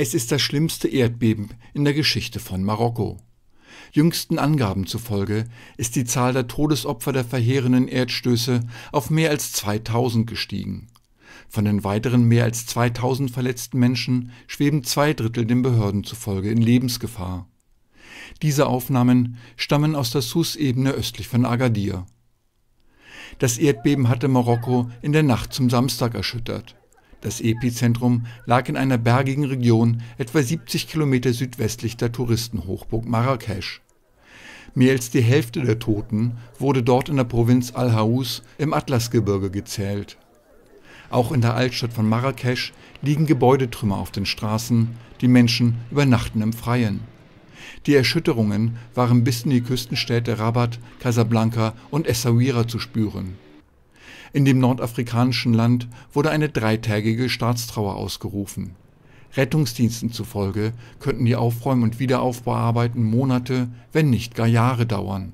Es ist das schlimmste Erdbeben in der Geschichte von Marokko. Jüngsten Angaben zufolge ist die Zahl der Todesopfer der verheerenden Erdstöße auf mehr als 2000 gestiegen. Von den weiteren mehr als 2000 verletzten Menschen schweben zwei Drittel den Behörden zufolge in Lebensgefahr. Diese Aufnahmen stammen aus der Sus-Ebene östlich von Agadir. Das Erdbeben hatte Marokko in der Nacht zum Samstag erschüttert. Das Epizentrum lag in einer bergigen Region, etwa 70 Kilometer südwestlich der Touristenhochburg Marrakesch. Mehr als die Hälfte der Toten wurde dort in der Provinz Al-Haus im Atlasgebirge gezählt. Auch in der Altstadt von Marrakesch liegen Gebäudetrümmer auf den Straßen, die Menschen übernachten im Freien. Die Erschütterungen waren bis in die Küstenstädte Rabat, Casablanca und Essaouira zu spüren. In dem nordafrikanischen Land wurde eine dreitägige Staatstrauer ausgerufen. Rettungsdiensten zufolge könnten die Aufräum und Wiederaufbauarbeiten Monate, wenn nicht gar Jahre dauern